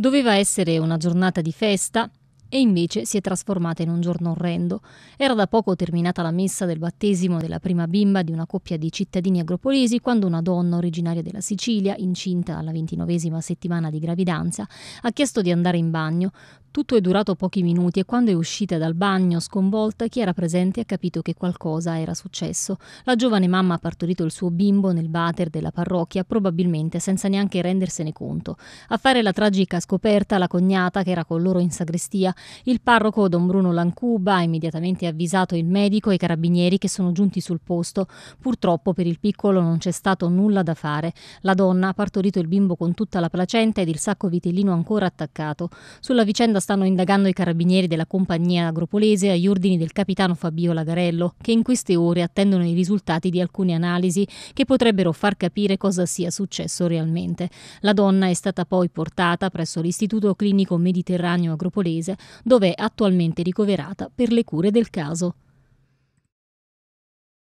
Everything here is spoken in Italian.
Doveva essere una giornata di festa e invece si è trasformata in un giorno orrendo. Era da poco terminata la messa del battesimo della prima bimba di una coppia di cittadini agropolesi quando una donna originaria della Sicilia, incinta alla ventinovesima settimana di gravidanza, ha chiesto di andare in bagno, tutto è durato pochi minuti e quando è uscita dal bagno sconvolta chi era presente ha capito che qualcosa era successo. La giovane mamma ha partorito il suo bimbo nel bater della parrocchia, probabilmente senza neanche rendersene conto. A fare la tragica scoperta la cognata che era con loro in sagrestia. Il parroco Don Bruno Lancuba ha immediatamente avvisato il medico e i carabinieri che sono giunti sul posto. Purtroppo per il piccolo non c'è stato nulla da fare. La donna ha partorito il bimbo con tutta la placenta ed il sacco vitellino ancora attaccato. Sulla vicenda la stanno indagando i carabinieri della compagnia agropolese agli ordini del capitano Fabio Lagarello, che in queste ore attendono i risultati di alcune analisi che potrebbero far capire cosa sia successo realmente. La donna è stata poi portata presso l'Istituto Clinico Mediterraneo Agropolese, dove è attualmente ricoverata per le cure del caso.